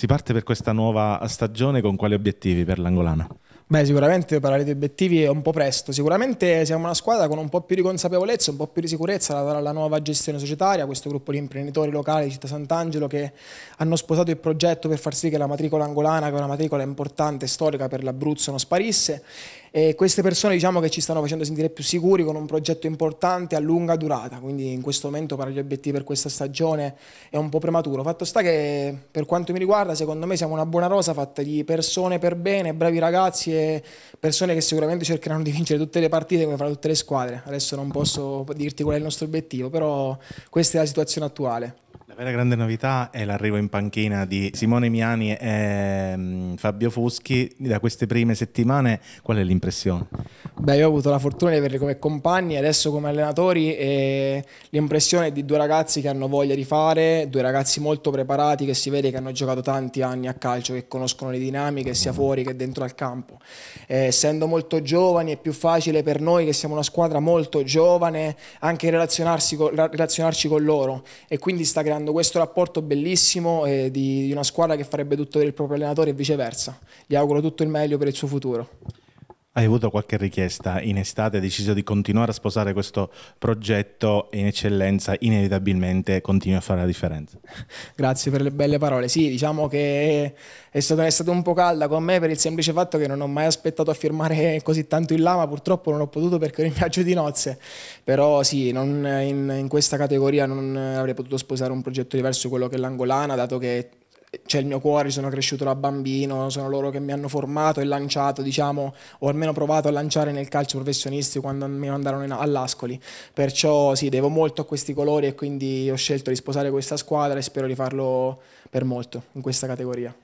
Si parte per questa nuova stagione con quali obiettivi per l'Angolana? Beh, sicuramente parlare di obiettivi è un po' presto. Sicuramente siamo una squadra con un po' più di consapevolezza, un po' più di sicurezza dalla la nuova gestione societaria, questo gruppo di imprenditori locali di Città Sant'Angelo che hanno sposato il progetto per far sì che la matricola angolana, che è una matricola importante, storica per l'Abruzzo, non sparisse e queste persone diciamo che ci stanno facendo sentire più sicuri con un progetto importante a lunga durata, quindi in questo momento parlare di obiettivi per questa stagione è un po' prematuro. Fatto sta che per quanto mi riguarda secondo me siamo una buona rosa fatta di persone per bene, bravi ragazzi e persone che sicuramente cercheranno di vincere tutte le partite come faranno tutte le squadre. Adesso non posso dirti qual è il nostro obiettivo, però questa è la situazione attuale vera grande novità è l'arrivo in panchina di Simone Miani e mm, Fabio Fuschi. Da queste prime settimane qual è l'impressione? Beh, io ho avuto la fortuna di averli come compagni, adesso come allenatori e l'impressione di due ragazzi che hanno voglia di fare, due ragazzi molto preparati che si vede che hanno giocato tanti anni a calcio, che conoscono le dinamiche sia mm. fuori che dentro al campo. Eh, essendo molto giovani è più facile per noi che siamo una squadra molto giovane anche relazionarsi con, relazionarci con loro e quindi sta creando questo rapporto bellissimo eh, di, di una squadra che farebbe tutto per il proprio allenatore e viceversa. Gli auguro tutto il meglio per il suo futuro. Hai avuto qualche richiesta in estate, hai deciso di continuare a sposare questo progetto in eccellenza, inevitabilmente continui a fare la differenza. Grazie per le belle parole. Sì, diciamo che è stata un'estate un po' calda con me per il semplice fatto che non ho mai aspettato a firmare così tanto in là, ma purtroppo non ho potuto perché ero in viaggio di nozze. Però sì, non, in, in, questa categoria non avrei potuto sposare un progetto diverso da quello che è l'angolana, dato che c'è il mio cuore, sono cresciuto da bambino, sono loro che mi hanno formato e lanciato, diciamo, o almeno provato a lanciare nel calcio professionistico quando mi mandarono in, all'Ascoli. Perciò sì, devo molto a questi colori e quindi ho scelto di sposare questa squadra e spero di farlo per molto in questa categoria.